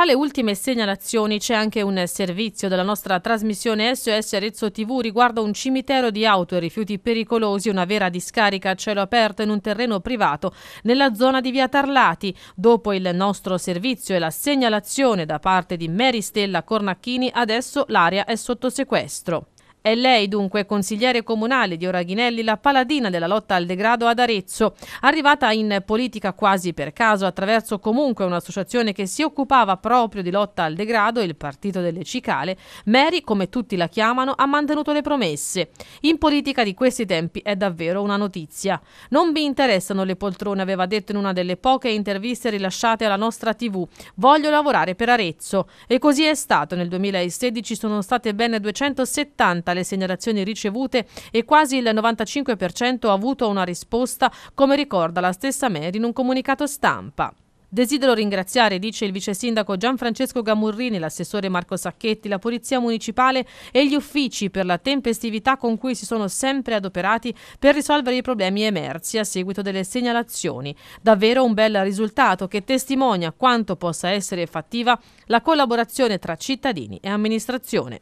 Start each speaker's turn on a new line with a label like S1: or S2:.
S1: Tra le ultime segnalazioni c'è anche un servizio della nostra trasmissione SOS Arezzo TV riguardo un cimitero di auto e rifiuti pericolosi, una vera discarica a cielo aperto in un terreno privato nella zona di Via Tarlati. Dopo il nostro servizio e la segnalazione da parte di Mary Stella Cornacchini, adesso l'area è sotto sequestro. È lei dunque consigliere comunale di Oraghinelli, la paladina della lotta al degrado ad Arezzo, arrivata in politica quasi per caso attraverso comunque un'associazione che si occupava proprio di lotta al degrado, il Partito delle Cicale, Mary, come tutti la chiamano, ha mantenuto le promesse. In politica di questi tempi è davvero una notizia. Non vi interessano le poltrone, aveva detto in una delle poche interviste rilasciate alla nostra TV. Voglio lavorare per Arezzo. E così è stato. Nel 2016 sono state ben 270 tra le segnalazioni ricevute e quasi il 95% ha avuto una risposta, come ricorda la stessa Mer in un comunicato stampa. Desidero ringraziare, dice il vice sindaco Gianfrancesco Gamurrini, l'assessore Marco Sacchetti, la Polizia Municipale e gli uffici per la tempestività con cui si sono sempre adoperati per risolvere i problemi emersi a seguito delle segnalazioni. Davvero un bel risultato che testimonia quanto possa essere fattiva la collaborazione tra cittadini e amministrazione.